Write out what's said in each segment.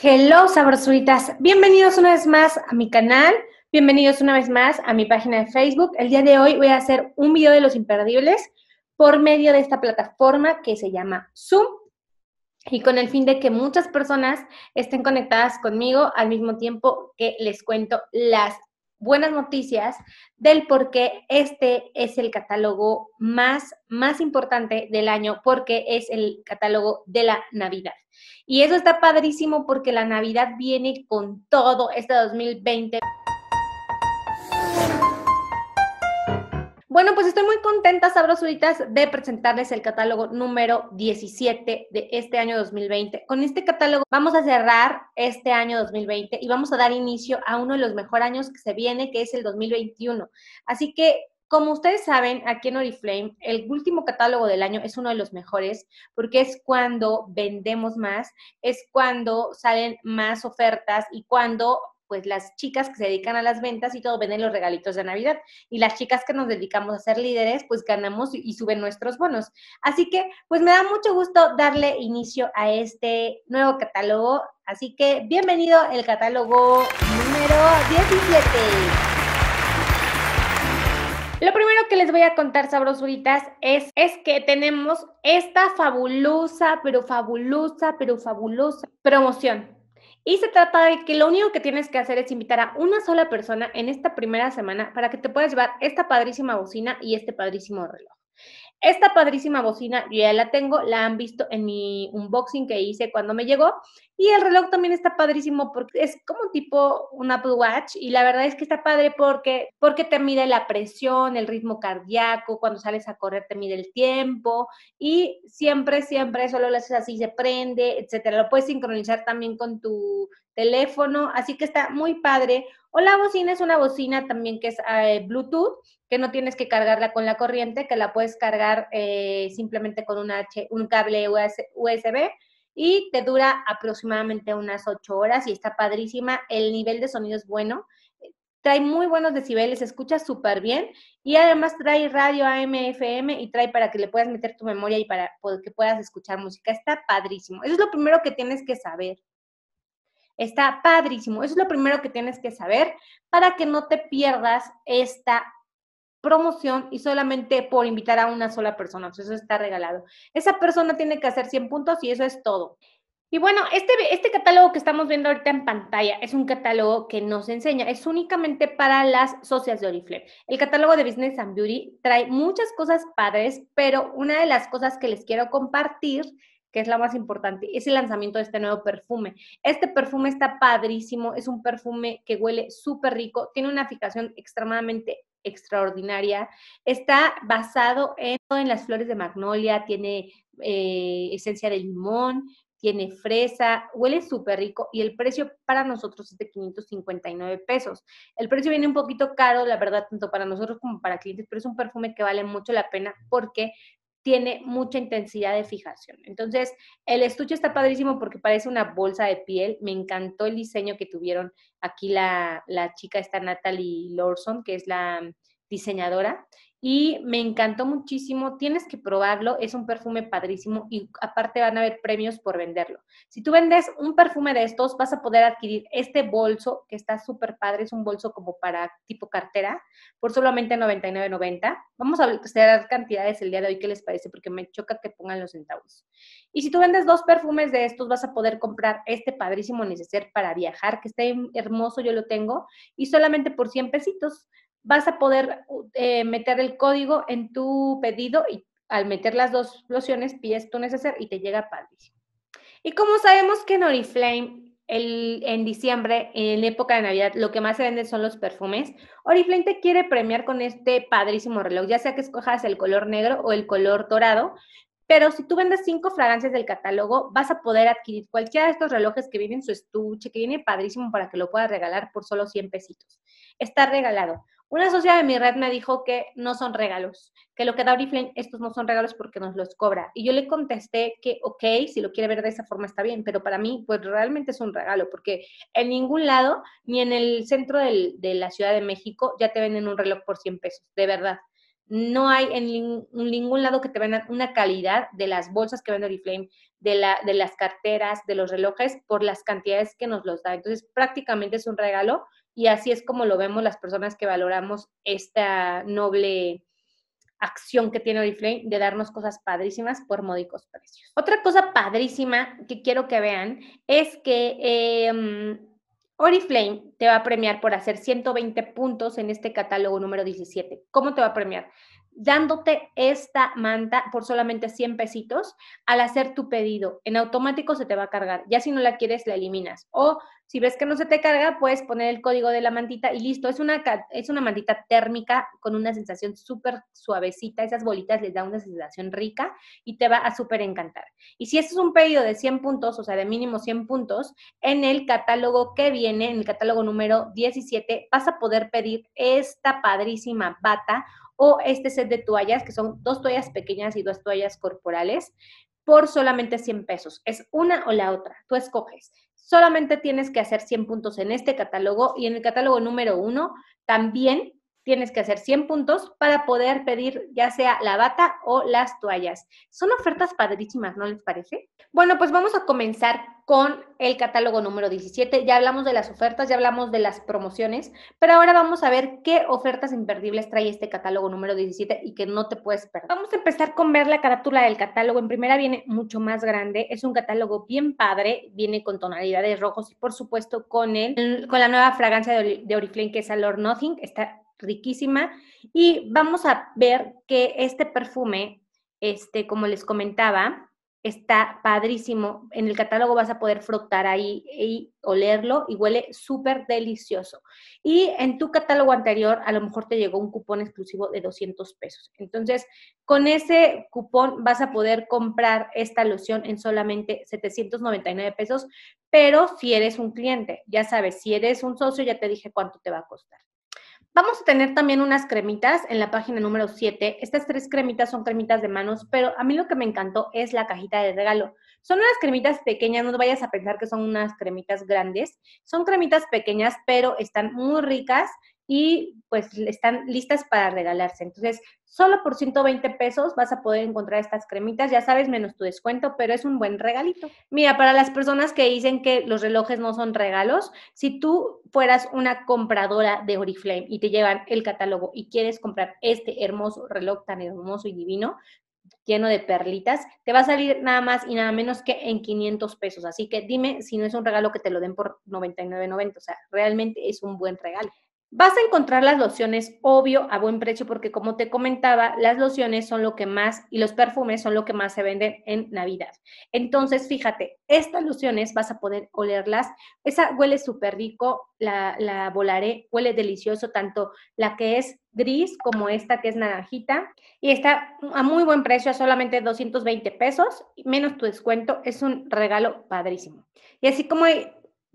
Hello sabrosuritas, bienvenidos una vez más a mi canal, bienvenidos una vez más a mi página de Facebook. El día de hoy voy a hacer un video de los imperdibles por medio de esta plataforma que se llama Zoom y con el fin de que muchas personas estén conectadas conmigo al mismo tiempo que les cuento las buenas noticias del por qué este es el catálogo más, más importante del año, porque es el catálogo de la Navidad. Y eso está padrísimo porque la Navidad viene con todo este 2020. Bueno, pues estoy muy contenta, sabrosuritas, de presentarles el catálogo número 17 de este año 2020. Con este catálogo vamos a cerrar este año 2020 y vamos a dar inicio a uno de los mejores años que se viene, que es el 2021. Así que como ustedes saben, aquí en Oriflame, el último catálogo del año es uno de los mejores porque es cuando vendemos más, es cuando salen más ofertas y cuando pues las chicas que se dedican a las ventas y todo venden los regalitos de Navidad. Y las chicas que nos dedicamos a ser líderes, pues ganamos y suben nuestros bonos. Así que, pues me da mucho gusto darle inicio a este nuevo catálogo. Así que, bienvenido el catálogo número 17. Lo primero que les voy a contar, sabrosuritas, es, es que tenemos esta fabulosa, pero fabulosa, pero fabulosa promoción. Y se trata de que lo único que tienes que hacer es invitar a una sola persona en esta primera semana para que te puedas llevar esta padrísima bocina y este padrísimo reloj. Esta padrísima bocina yo ya la tengo, la han visto en mi unboxing que hice cuando me llegó y el reloj también está padrísimo porque es como tipo un Apple Watch y la verdad es que está padre porque, porque te mide la presión, el ritmo cardíaco, cuando sales a correr te mide el tiempo y siempre, siempre solo lo haces así, se prende, etcétera. Lo puedes sincronizar también con tu teléfono, así que está muy padre. O la bocina es una bocina también que es eh, Bluetooth, que no tienes que cargarla con la corriente, que la puedes cargar eh, simplemente con un, H, un cable USB y te dura aproximadamente unas 8 horas y está padrísima. El nivel de sonido es bueno, trae muy buenos decibeles, escucha súper bien y además trae radio AM, FM y trae para que le puedas meter tu memoria y para que puedas escuchar música. Está padrísimo. Eso es lo primero que tienes que saber. Está padrísimo. Eso es lo primero que tienes que saber para que no te pierdas esta promoción y solamente por invitar a una sola persona. sea, eso está regalado. Esa persona tiene que hacer 100 puntos y eso es todo. Y bueno, este, este catálogo que estamos viendo ahorita en pantalla es un catálogo que nos enseña, es únicamente para las socias de Oriflame. El catálogo de Business and Beauty trae muchas cosas padres, pero una de las cosas que les quiero compartir que es la más importante, es el lanzamiento de este nuevo perfume. Este perfume está padrísimo, es un perfume que huele súper rico, tiene una aplicación extremadamente extraordinaria. Está basado en, las flores de magnolia, tiene eh, esencia de limón, tiene fresa, huele súper rico y el precio para nosotros es de 559 pesos. El precio viene un poquito caro, la verdad, tanto para nosotros como para clientes, pero es un perfume que vale mucho la pena porque tiene mucha intensidad de fijación. Entonces, el estuche está padrísimo porque parece una bolsa de piel. Me encantó el diseño que tuvieron aquí la, la chica, esta Natalie Lorson, que es la, diseñadora y me encantó muchísimo. Tienes que probarlo, es un perfume padrísimo y aparte van a haber premios por venderlo. Si tú vendes un perfume de estos, vas a poder adquirir este bolso que está súper padre, es un bolso como para tipo cartera, por solamente 99.90. Vamos a hacer pues, cantidades el día de hoy qué les parece porque me choca que pongan los centavos. Y si tú vendes dos perfumes de estos, vas a poder comprar este padrísimo neceser para viajar, que está hermoso, yo lo tengo, y solamente por 100 pesitos vas a poder eh, meter el código en tu pedido y al meter las dos lociones pides tu neceser y te llega padrísimo. Y como sabemos que en Oriflame el, en diciembre, en época de Navidad, lo que más se vende son los perfumes. Oriflame te quiere premiar con este padrísimo reloj, ya sea que escojas el color negro o el color dorado, pero si tú vendes cinco fragancias del catálogo, vas a poder adquirir cualquiera de estos relojes que viene en su estuche, que viene padrísimo para que lo puedas regalar por solo 100 pesitos. Está regalado. Una socia de mi red me dijo que no son regalos, que lo que da Oriflame, estos no son regalos porque nos los cobra. Y yo le contesté que, ok, si lo quiere ver de esa forma está bien, pero para mí, pues realmente es un regalo, porque en ningún lado, ni en el centro de la Ciudad de México, ya te venden un reloj por 100 pesos, de verdad. No hay en, ningún lado que te vendan una calidad de las bolsas que vende Oriflame, de, la, de las carteras, de los relojes, por las cantidades que nos los da. Entonces, prácticamente es un regalo y así es como lo vemos las personas que valoramos esta noble acción que tiene Oriflame de darnos cosas padrísimas por módicos precios. Otra cosa padrísima que quiero que vean es que em, Oriflame te va a premiar por hacer 120 puntos en este catálogo número 17. ¿Cómo te va a premiar? Dándote esta manta por solamente 100 pesitos al hacer tu pedido. En automático se te va a cargar. Ya si no la quieres, la eliminas. O si ves que no se te carga, puedes poner el código de la mantita y listo. Es una, es una mantita térmica con una sensación súper suavecita. Esas bolitas les da una sensación rica y te va a súper encantar. Y si este es un pedido de 100 puntos, o sea, de mínimo 100 puntos, en el catálogo que viene, en el catálogo número 17, vas a poder pedir esta padrísima bata o este set de toallas, que son dos toallas pequeñas y dos toallas corporales, por solamente 100 pesos. Es una o la otra, tú escoges solamente tienes que hacer 100 puntos en este catálogo y en el catálogo número uno también tienes que hacer 100 puntos para poder pedir ya sea la bata o las toallas. Son ofertas padrísimas, ¿no les parece? Bueno, pues vamos a comenzar con el catálogo número 17. Ya hablamos de las ofertas, ya hablamos de las promociones, pero ahora vamos a ver qué ofertas imperdibles trae este catálogo número 17 y que no te puedes perder. Vamos a empezar con ver la carátula del catálogo. En primera viene mucho más grande, es un catálogo bien padre, viene con tonalidades rojos y por supuesto con el, con la nueva fragancia de, de Oriflame que es Alor Nothing, está riquísima y vamos a ver que este perfume este, como les comentaba, está padrísimo. En el catálogo vas a poder frotar ahí y olerlo y huele súper delicioso. Y en tu catálogo anterior a lo mejor te llegó un cupón exclusivo de 200 pesos. Entonces, con ese cupón vas a poder comprar esta loción en solamente 799 pesos, pero si eres un cliente, ya sabes, si eres un socio, ya te dije cuánto te va a costar. Vamos a tener también unas cremitas en la página número 7. Estas tres cremitas son cremitas de manos, pero a mí lo que me encantó es la cajita de regalo. Son unas cremitas pequeñas, no vayas a pensar que son unas cremitas grandes. Son cremitas pequeñas, pero están muy ricas y pues están listas para regalarse. Entonces, solo por 120 pesos vas a poder encontrar estas cremitas, ya sabes, menos tu descuento, pero es un buen regalito. Mira, para las personas que dicen que los relojes no son regalos, si tú fueras una compradora de Oriflame y te llevan el catálogo y quieres comprar este hermoso reloj tan hermoso y divino, lleno de perlitas, te va a salir nada más y nada menos que en 500 pesos. Así que dime si no es un regalo que te lo den por 99.90, o sea, realmente es un buen regalo. Vas a encontrar las lociones, obvio, a buen precio, porque como te comentaba, las lociones son lo que más y los perfumes son lo que más se venden en Navidad. Entonces, fíjate, estas lociones vas a poder olerlas. Esa huele súper rico, la, la volaré, huele delicioso, tanto la que es gris como esta que es naranjita. Y está a muy buen precio, a solamente 220 pesos, menos tu descuento. Es un regalo padrísimo. Y así como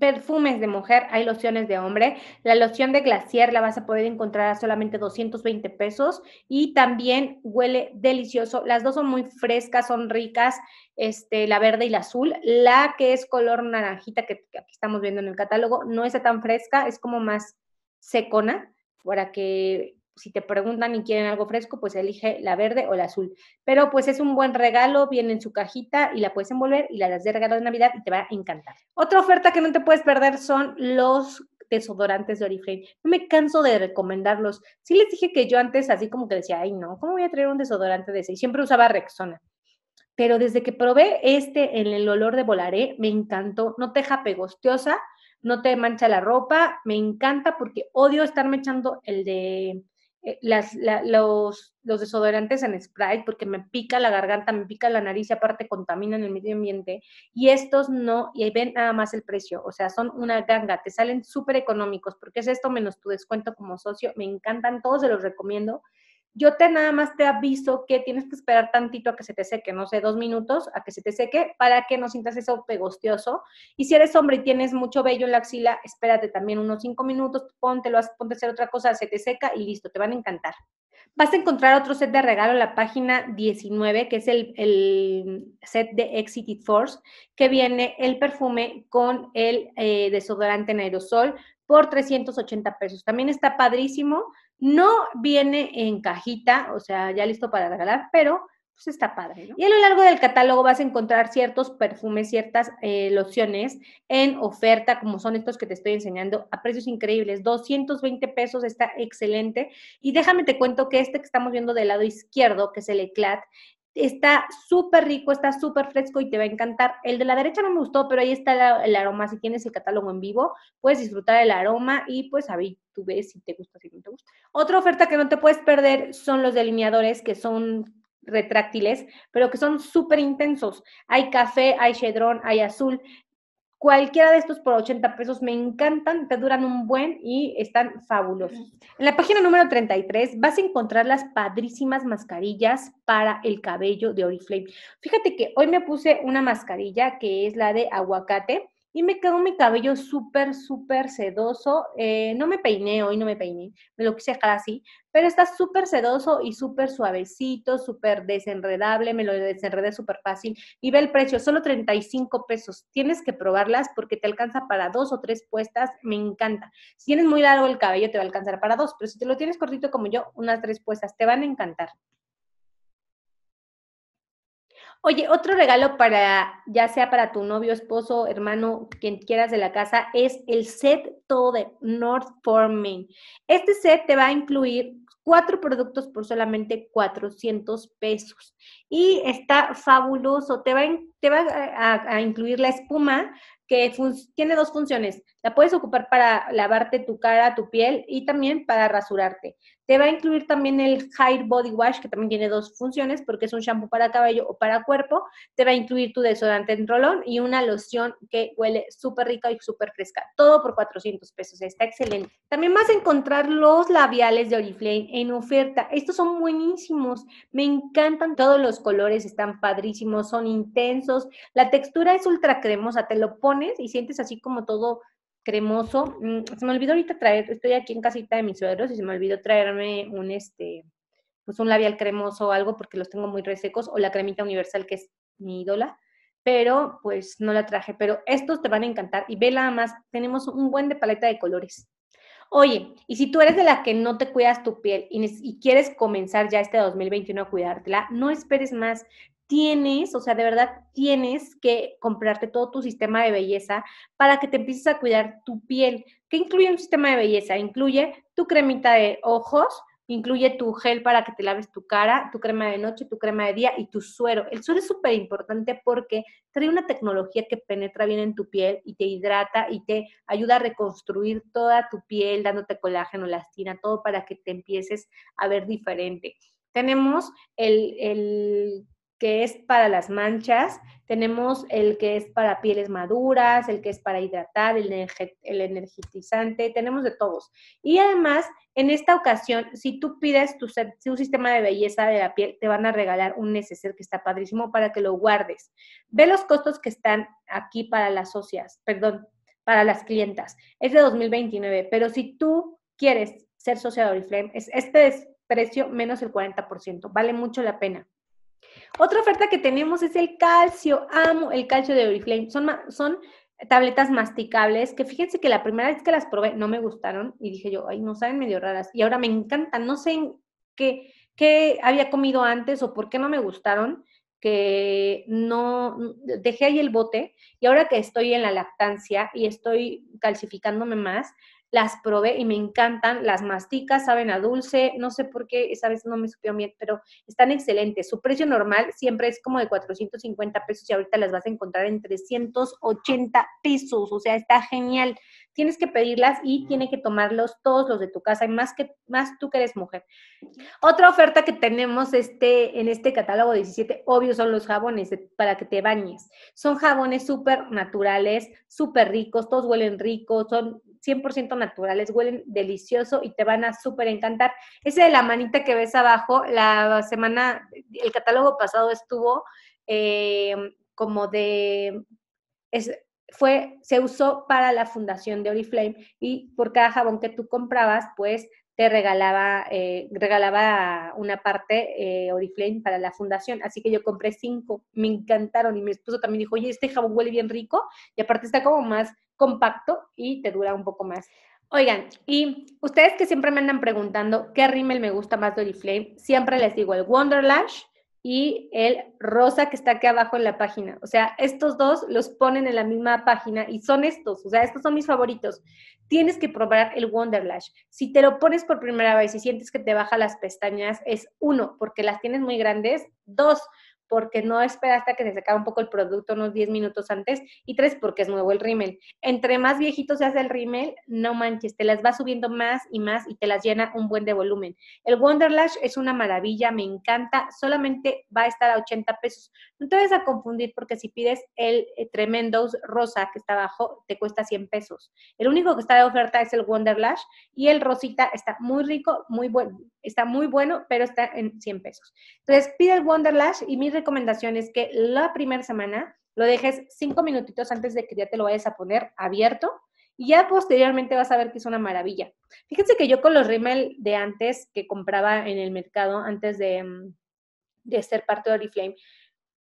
perfumes de mujer, hay lociones de hombre. La loción de glacier la vas a poder encontrar a solamente 220 pesos y también huele delicioso. Las dos son muy frescas, son ricas, este, la verde y la azul. La que es color naranjita que, aquí estamos viendo en el catálogo no es tan fresca, es como más secona para que si te preguntan y quieren algo fresco, pues elige la verde o la azul. Pero pues es un buen regalo, viene en su cajita y la puedes envolver y la das de regalo de Navidad y te va a encantar. Otra oferta que no te puedes perder son los desodorantes de Oriflame. No me canso de recomendarlos. Sí les dije que yo antes así como que decía, ay no, ¿cómo voy a traer un desodorante de ese? Y siempre usaba Rexona. Pero desde que probé este en el olor de Volaré, me encantó. No te deja pegostiosa, no te mancha la ropa. Me encanta porque odio estarme echando el de eh, las, los, desodorantes en Sprite porque me pica la garganta, me pica la nariz y aparte contaminan el medio ambiente. Y estos no, y ahí ven nada más el precio, o sea, son una ganga, te salen súper económicos porque es esto menos tu descuento como socio. Me encantan, todos se los recomiendo yo te nada más te aviso que tienes que esperar tantito a que se te seque, no sé, dos minutos a que se te seque para que no sientas eso pegostioso. Y si eres hombre y tienes mucho vello en la axila, espérate también unos cinco minutos, póntelo, ponte a hacer otra cosa, se te seca y listo, te van a encantar. Vas a encontrar otro set de regalo en la página 19, que es el, set de Exited Force, que viene el perfume con el eh, desodorante en aerosol por 380 pesos. También está padrísimo no viene en cajita, o sea, ya listo para regalar, pero pues está padre, Y a lo largo del catálogo vas a encontrar ciertos perfumes, ciertas eh, lociones en oferta, como son estos que te estoy enseñando, a precios increíbles, 220 pesos, está excelente. Y déjame te cuento que este que estamos viendo del lado izquierdo, que es el Eclat, está súper rico, está súper fresco y te va a encantar. El de la derecha no me gustó, pero ahí está el, aroma. Si tienes el catálogo en vivo, puedes disfrutar el aroma y pues ahí tú ves si te gusta, si no te gusta. Otra oferta que no te puedes perder son los delineadores que son retráctiles, pero que son súper intensos. Hay café, hay chedrón, hay azul. Cualquiera de estos por 80 pesos me encantan, te duran un buen y están fabulosos. En la página número 33 vas a encontrar las padrísimas mascarillas para el cabello de Oriflame. Fíjate que hoy me puse una mascarilla que es la de aguacate y me quedó mi cabello súper, súper sedoso. Eh, no me peiné hoy, no me peiné, me lo quise dejar así, pero está súper sedoso y súper suavecito, súper desenredable, me lo desenredé súper fácil. Y ve el precio, solo 35 pesos. Tienes que probarlas porque te alcanza para dos o tres puestas, me encanta. Si tienes muy largo el cabello, te va a alcanzar para dos, pero si te lo tienes cortito como yo, unas tres puestas, te van a encantar. Oye, otro regalo para, ya sea para tu novio, esposo, hermano, quien quieras de la casa, es el set todo de North Forming. Este set te va a incluir cuatro productos por solamente 400 pesos. Y está fabuloso. Te va, te a incluir la espuma que tiene dos funciones. La puedes ocupar para lavarte tu cara, tu piel y también para rasurarte. Te va a incluir también el Hair Body Wash, que también tiene dos funciones, porque es un shampoo para cabello o para cuerpo. Te va a incluir tu desodorante en rolón y una loción que huele súper rica y súper fresca. Todo por 400 pesos. Está excelente. También vas a encontrar los labiales de Oriflame en oferta. Estos son buenísimos. Me encantan. Todos los colores están padrísimos, son intensos. La textura es ultra cremosa. Te lo pones y sientes así como todo cremoso. Mm, se me olvidó ahorita traer, estoy aquí en casita de mis suegros y se me olvidó traerme un este, pues un labial cremoso o algo porque los tengo muy resecos o la cremita universal que es mi ídola, pero pues no la traje, pero estos te van a encantar y ve nada más, tenemos un buen de paleta de colores. Oye, y si tú eres de la que no te cuidas tu piel y, y, quieres comenzar ya este 2021 a cuidártela, no esperes más tienes, o sea, de verdad tienes que comprarte todo tu sistema de belleza para que te empieces a cuidar tu piel. ¿Qué incluye un sistema de belleza? Incluye tu cremita de ojos, incluye tu gel para que te laves tu cara, tu crema de noche, tu crema de día y tu suero. El suero es súper importante porque trae una tecnología que penetra bien en tu piel y te hidrata y te ayuda a reconstruir toda tu piel, dándote colágeno, elastina, todo para que te empieces a ver diferente. Tenemos el, el que es para las manchas, tenemos el que es para pieles maduras, el que es para hidratar, el, energizante, tenemos de todos. Y además, en esta ocasión, si tú pides tu, sistema de belleza de la piel, te van a regalar un neceser que está padrísimo para que lo guardes. Ve los costos que están aquí para las socias, perdón, para las clientas. Es de 2029, pero si tú quieres ser socia de Oriflame, es, este es precio menos el 40%. Vale mucho la pena. Otra oferta que tenemos es el calcio. Amo el calcio de Oriflame. Son, son tabletas masticables que fíjense que la primera vez que las probé no me gustaron y dije yo, ay, no saben medio raras. Y ahora me encantan. No sé qué, qué había comido antes o por qué no me gustaron que no dejé ahí el bote y ahora que estoy en la lactancia y estoy calcificándome más, las probé y me encantan, las masticas, saben a dulce, no sé por qué, esa vez no me supieron bien, pero están excelentes. Su precio normal siempre es como de 450 pesos y ahorita las vas a encontrar en 380 pesos, o sea, está genial tienes que pedirlas y tiene que tomarlos todos los de tu casa y más que más tú que eres mujer. Otra oferta que tenemos este, en este catálogo 17, obvio, son los jabones para que te bañes. Son jabones súper naturales, súper ricos, todos huelen ricos, son 100% naturales, huelen delicioso y te van a súper encantar. Ese de la manita que ves abajo, la semana, el catálogo pasado estuvo eh, como de es fue, se usó para la fundación de Oriflame y por cada jabón que tú comprabas, pues te regalaba, eh, regalaba una parte eh, Oriflame para la fundación. Así que yo compré cinco, me encantaron y mi esposo también dijo, oye, este jabón huele bien rico y aparte está como más compacto y te dura un poco más. Oigan, y ustedes que siempre me andan preguntando qué rimel me gusta más de Oriflame, siempre les digo el Wonderlash y el rosa que está aquí abajo en la página. O sea, estos dos los ponen en la misma página y son estos, o sea, estos son mis favoritos. Tienes que probar el Wonderlash. Si te lo pones por primera vez y sientes que te baja las pestañas, es uno, porque las tienes muy grandes. Dos, porque no esperaste hasta que se secara un poco el producto unos 10 minutos antes, y tres, porque es nuevo el rímel. Entre más viejito se hace el rímel, no manches, te las va subiendo más y más y te las llena un buen de volumen. El Wonderlash es una maravilla, me encanta, solamente va a estar a 80 pesos. No te vayas a confundir porque si pides el eh, Tremendous rosa que está abajo, te cuesta 100 pesos. El único que está de oferta es el Wonderlash y el rosita está muy rico, muy bueno, está muy bueno, pero está en 100 pesos. Entonces, pide el Lash, y mi recomendación es que la primera semana lo dejes cinco minutitos antes de que ya te lo vayas a poner abierto y ya posteriormente vas a ver que es una maravilla. Fíjense que yo con los rímel de antes que compraba en el mercado, antes de, mm, de ser parte de Oriflame,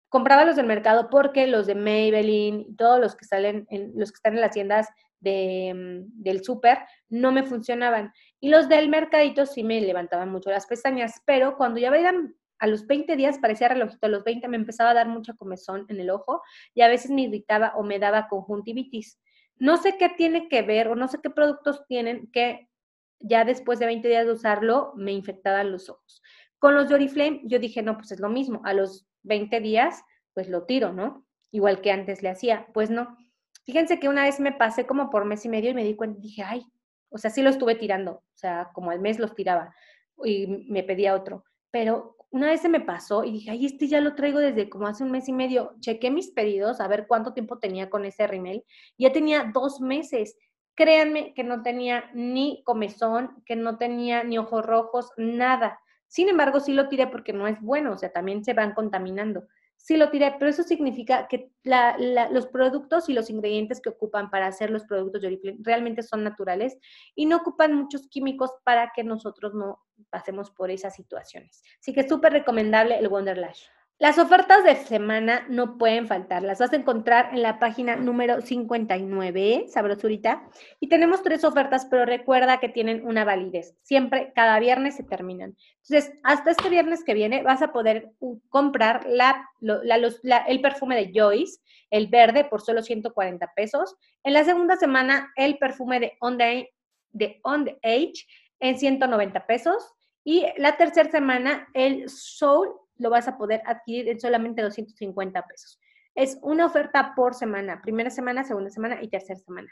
compraba los del mercado porque los de Maybelline, y todos los que salen, en, los que están en las tiendas mm, del súper, no me funcionaban. Y los del mercadito sí me levantaban mucho las pestañas, pero cuando ya veían a los 20 días parecía relojito, a los 20 me empezaba a dar mucha comezón en el ojo y a veces me irritaba o me daba conjuntivitis. No sé qué tiene que ver o no sé qué productos tienen que ya después de 20 días de usarlo me infectaban los ojos. Con los de Oriflame yo dije, no, pues es lo mismo, a los 20 días pues lo tiro, ¿no? Igual que antes le hacía, pues no. Fíjense que una vez me pasé como por mes y medio y me di cuenta, dije, ay, o sea, sí lo estuve tirando, o sea, como al mes los tiraba y me pedía otro, pero una vez se me pasó y dije, ay, este ya lo traigo desde como hace un mes y medio. Chequé mis pedidos a ver cuánto tiempo tenía con ese rimel. Ya tenía dos meses. Créanme que no tenía ni comezón, que no tenía ni ojos rojos, nada. Sin embargo, sí lo tiré porque no es bueno, o sea, también se van contaminando sí lo tiré, pero eso significa que los productos y los ingredientes que ocupan para hacer los productos de Oriflame realmente son naturales y no ocupan muchos químicos para que nosotros no pasemos por esas situaciones. Así que súper recomendable el Wonder Lash. Las ofertas de semana no pueden faltar. Las vas a encontrar en la página número 59, sabrosurita. Y tenemos tres ofertas, pero recuerda que tienen una validez. Siempre, cada viernes se terminan. Entonces, hasta este viernes que viene vas a poder uh, comprar la, el perfume de Joyce, el verde, por solo 140 pesos. En la segunda semana, el perfume de On the, de On Age en 190 pesos. Y la tercera semana, el Soul lo vas a poder adquirir en solamente 250 pesos. Es una oferta por semana, primera semana, segunda semana y tercera semana.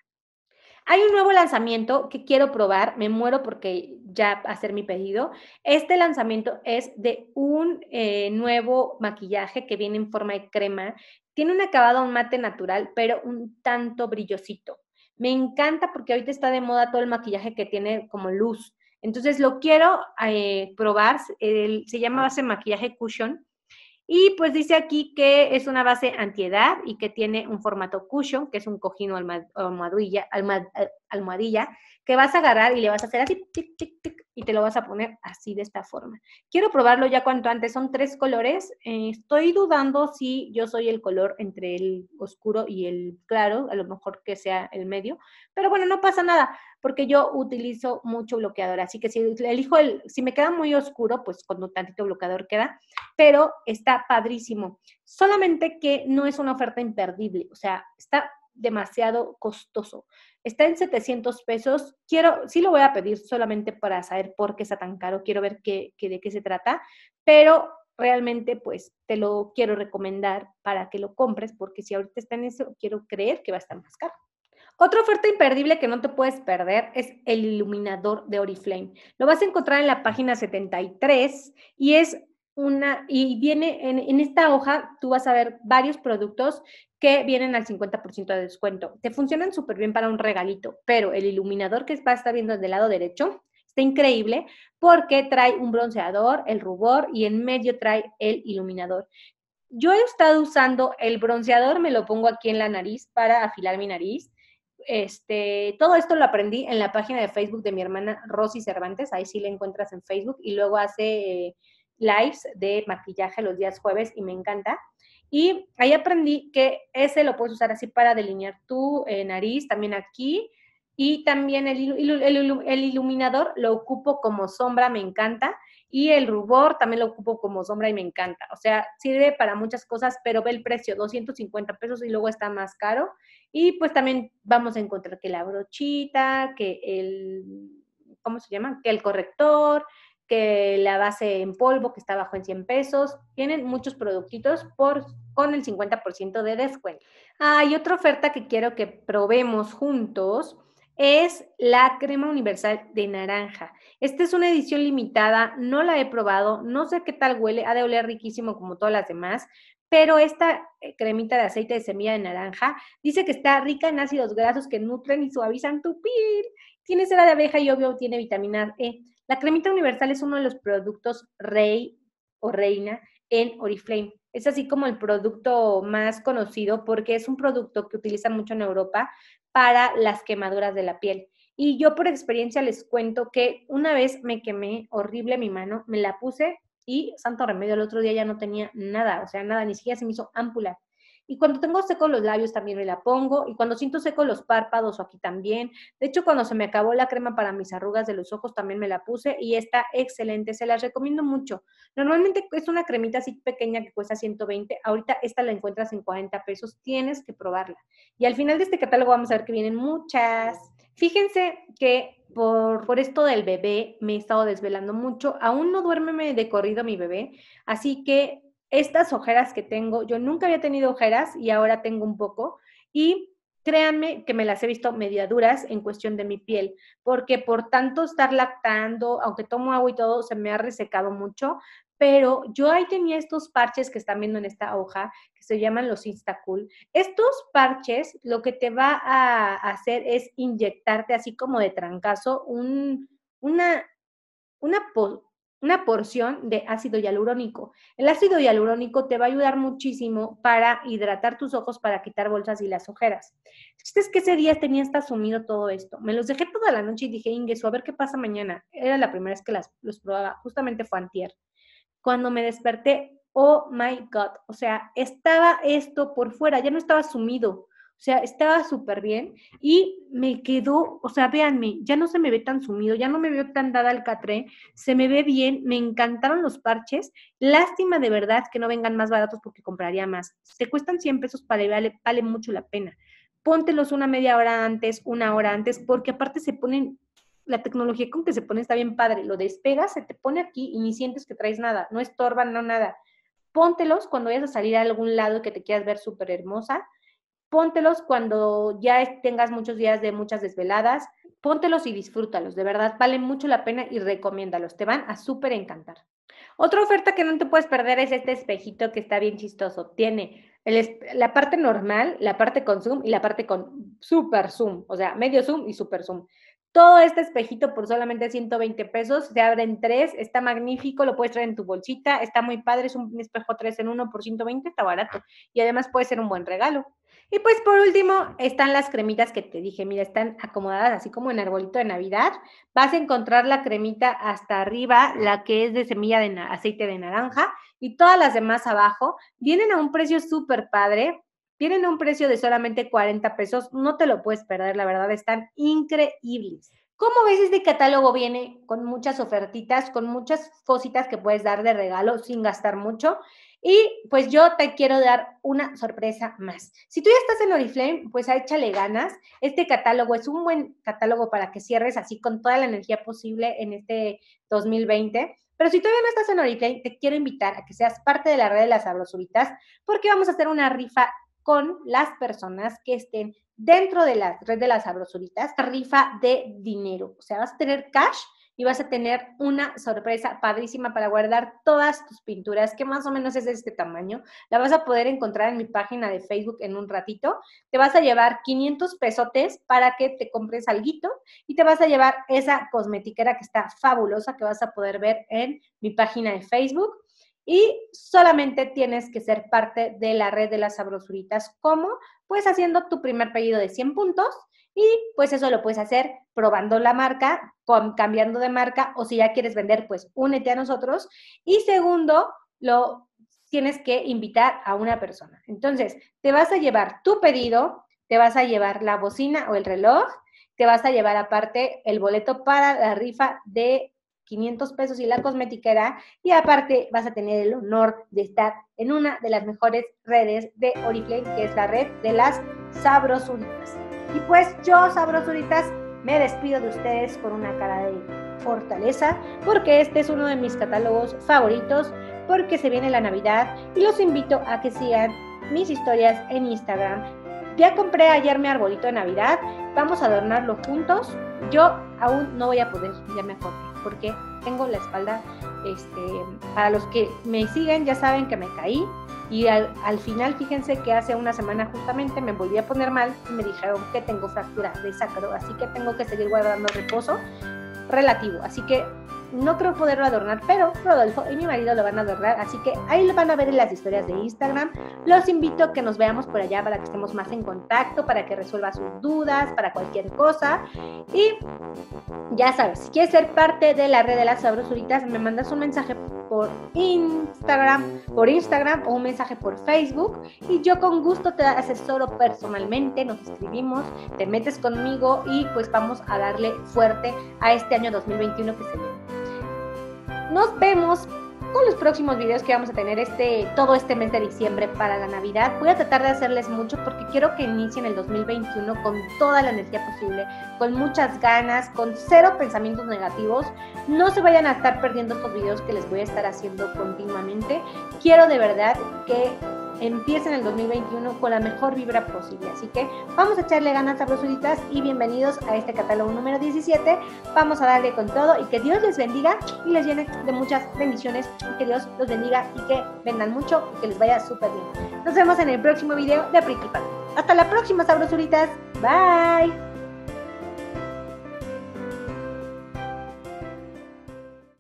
Hay un nuevo lanzamiento que quiero probar, me muero porque ya hacer mi pedido. Este lanzamiento es de un eh, nuevo maquillaje que viene en forma de crema. Tiene un acabado un mate natural, pero un tanto brillosito. Me encanta porque ahorita está de moda todo el maquillaje que tiene como luz. Entonces lo quiero eh, probar, se llama base maquillaje cushion y pues dice aquí que es una base antiedad y que tiene un formato cushion, que es un cojín o almohadilla, eh, almohadilla que vas a agarrar y le vas a hacer así, tic, tic, tic, y te lo vas a poner así de esta forma. Quiero probarlo ya cuanto antes, son tres colores. Eh, estoy dudando si yo soy el color entre el oscuro y el claro, a lo mejor que sea el medio, pero bueno, no pasa nada porque yo utilizo mucho bloqueador, así que si elijo el, si me queda muy oscuro, pues con tantito bloqueador queda, pero está padrísimo. Solamente que no es una oferta imperdible, o sea, está demasiado costoso está en 700 pesos. Quiero, sí lo voy a pedir solamente para saber por qué está tan caro, quiero ver qué, de qué se trata, pero realmente pues te lo quiero recomendar para que lo compres, porque si ahorita está en eso, quiero creer que va a estar más caro. Otra oferta imperdible que no te puedes perder es el iluminador de Oriflame. Lo vas a encontrar en la página 73 y es y viene en, esta hoja, tú vas a ver varios productos que vienen al 50% de descuento. Te funcionan súper bien para un regalito, pero el iluminador que vas a estar viendo del lado derecho está increíble porque trae un bronceador, el rubor y en medio trae el iluminador. Yo he estado usando el bronceador, me lo pongo aquí en la nariz para afilar mi nariz. Este, todo esto lo aprendí en la página de Facebook de mi hermana Rosy Cervantes, ahí sí la encuentras en Facebook y luego hace... Eh, lives de maquillaje los días jueves y me encanta. Y ahí aprendí que ese lo puedes usar así para delinear tu eh, nariz, también aquí. Y también el, el, iluminador lo ocupo como sombra, me encanta. Y el rubor también lo ocupo como sombra y me encanta. O sea, sirve para muchas cosas, pero ve el precio, 250 pesos y luego está más caro. Y pues también vamos a encontrar que la brochita, que el, ¿cómo se llama? Que el corrector, que la base en polvo que está bajo en 100 pesos. Tienen muchos productitos por, con el 50% de descuento. Hay ah, otra oferta que quiero que probemos juntos es la crema universal de naranja. Esta es una edición limitada, no la he probado, no sé qué tal huele, ha de oler riquísimo como todas las demás, pero esta eh, cremita de aceite de semilla de naranja dice que está rica en ácidos grasos que nutren y suavizan tu piel. Tiene cera de abeja y obvio tiene vitamina E. La cremita universal es uno de los productos rey o reina en Oriflame. Es así como el producto más conocido porque es un producto que utilizan mucho en Europa para las quemaduras de la piel. Y yo por experiencia les cuento que una vez me quemé horrible mi mano, me la puse y santo remedio, el otro día ya no tenía nada, o sea, nada, ni siquiera se me hizo ámpula. Y cuando tengo seco los labios también me la pongo. Y cuando siento seco los párpados o aquí también. De hecho, cuando se me acabó la crema para mis arrugas de los ojos también me la puse y está excelente. Se las recomiendo mucho. Normalmente es una cremita así pequeña que cuesta 120. Ahorita esta la encuentras en 40 pesos. Tienes que probarla. Y al final de este catálogo vamos a ver que vienen muchas. Fíjense que por, por, esto del bebé me he estado desvelando mucho. Aún no duérmeme de corrido mi bebé. Así que estas ojeras que tengo, yo nunca había tenido ojeras y ahora tengo un poco. Y créanme que me las he visto mediaduras en cuestión de mi piel, porque por tanto estar lactando, aunque tomo agua y todo, se me ha resecado mucho. Pero yo ahí tenía estos parches que están viendo en esta hoja, que se llaman los Instacool. Estos parches lo que te va a hacer es inyectarte así como de trancazo una, una, una porción de ácido hialurónico. El ácido hialurónico te va a ayudar muchísimo para hidratar tus ojos, para quitar bolsas y las ojeras. es que ese día tenía hasta sumido todo esto? Me los dejé toda la noche y dije, Ingueso, a ver qué pasa mañana. Era la primera vez que las, los probaba, justamente fue antier. Cuando me desperté, oh my God, o sea, estaba esto por fuera, ya no estaba sumido, o sea, estaba súper bien y me quedó, o sea, véanme, ya no se me ve tan sumido, ya no me veo tan dada al catre, se me ve bien, me encantaron los parches. Lástima de verdad que no vengan más baratos porque compraría más. te cuestan 100 pesos, vale, vale, vale mucho la pena. Póntelos una media hora antes, una hora antes, porque aparte se ponen la tecnología con que se pone está bien padre. Lo despegas, se te pone aquí y ni sientes que traes nada, no estorban, no nada. Póntelos cuando vayas a salir a algún lado que te quieras ver súper hermosa póntelos cuando ya tengas muchos días de muchas desveladas, póntelos y disfrútalos, de verdad, valen mucho la pena y recomiéndalos, te van a súper encantar. Otra oferta que no te puedes perder es este espejito que está bien chistoso, tiene la parte normal, la parte con zoom y la parte con super zoom, o sea, medio zoom y super zoom. Todo este espejito por solamente 120 pesos, se abre en tres, está magnífico, lo puedes traer en tu bolsita, está muy padre, es un espejo 3 en 1 por 120, está barato y además puede ser un buen regalo. Y pues por último están las cremitas que te dije, mira, están acomodadas así como en arbolito de Navidad. Vas a encontrar la cremita hasta arriba, la que es de semilla de aceite de naranja y todas las demás abajo. Vienen a un precio súper padre, vienen a un precio de solamente 40 pesos, no te lo puedes perder, la verdad, están increíbles. Como ves, este catálogo viene con muchas ofertitas, con muchas cositas que puedes dar de regalo sin gastar mucho. Y pues yo te quiero dar una sorpresa más. Si tú ya estás en Oriflame, pues échale ganas. Este catálogo es un buen catálogo para que cierres así con toda la energía posible en este 2020. Pero si todavía no estás en Oriflame, te quiero invitar a que seas parte de la red de las sabrosuritas porque vamos a hacer una rifa con las personas que estén dentro de la red de las sabrosuritas, rifa de dinero. O sea, vas a tener cash y vas a tener una sorpresa padrísima para guardar todas tus pinturas, que más o menos es de este tamaño. La vas a poder encontrar en mi página de Facebook en un ratito. Te vas a llevar 500 pesotes para que te compres algo, y te vas a llevar esa cosmetiquera que está fabulosa que vas a poder ver en mi página de Facebook. Y solamente tienes que ser parte de la red de las sabrosuritas, ¿cómo? pues haciendo tu primer pedido de 100 puntos y pues eso lo puedes hacer probando la marca, cambiando de marca o si ya quieres vender, pues únete a nosotros. Y segundo, lo tienes que invitar a una persona. Entonces, te vas a llevar tu pedido, te vas a llevar la bocina o el reloj, te vas a llevar aparte el boleto para la rifa de 500 pesos y la cosmetiquera y aparte vas a tener el honor de estar en una de las mejores redes de Oriflame, que es la red de las Unidas. Y pues yo, sabrosuritas, me despido de ustedes con una cara de fortaleza, porque este es uno de mis catálogos favoritos, porque se viene la Navidad y los invito a que sigan mis historias en Instagram. Ya compré ayer mi arbolito de Navidad, vamos a adornarlo juntos. Yo aún no voy a poder, ya me porque tengo la espalda, este, para los que me siguen ya saben que me caí y al, final fíjense que hace una semana justamente me volví a poner mal y me dijeron que tengo fractura de sacro, así que tengo que seguir guardando reposo relativo, así que no creo poderlo adornar, pero Rodolfo y mi marido lo van a adornar, así que ahí lo van a ver en las historias de Instagram. Los invito a que nos veamos por allá para que estemos más en contacto, para que resuelva sus dudas, para cualquier cosa. Y ya sabes, si quieres ser parte de la red de las sabrosuritas, me mandas un mensaje por Instagram, por Instagram o un mensaje por Facebook y yo con gusto te asesoro personalmente, nos escribimos, te metes conmigo y pues vamos a darle fuerte a este año 2021 que se viene. Nos vemos con los próximos videos que vamos a tener este, todo este mes de diciembre para la Navidad. Voy a tratar de hacerles mucho porque quiero que inicien el 2021 con toda la energía posible, con muchas ganas, con cero pensamientos negativos. No se vayan a estar perdiendo estos videos que les voy a estar haciendo continuamente. Quiero de verdad que en el 2021 con la mejor vibra posible. Así que vamos a echarle ganas a y bienvenidos a este catálogo número 17. Vamos a darle con todo y que Dios les bendiga y les llene de muchas bendiciones y que Dios los bendiga y que vendan mucho y que les vaya súper bien. Nos vemos en el próximo video de Principal. Hasta la próxima, sabrosuritas. Bye.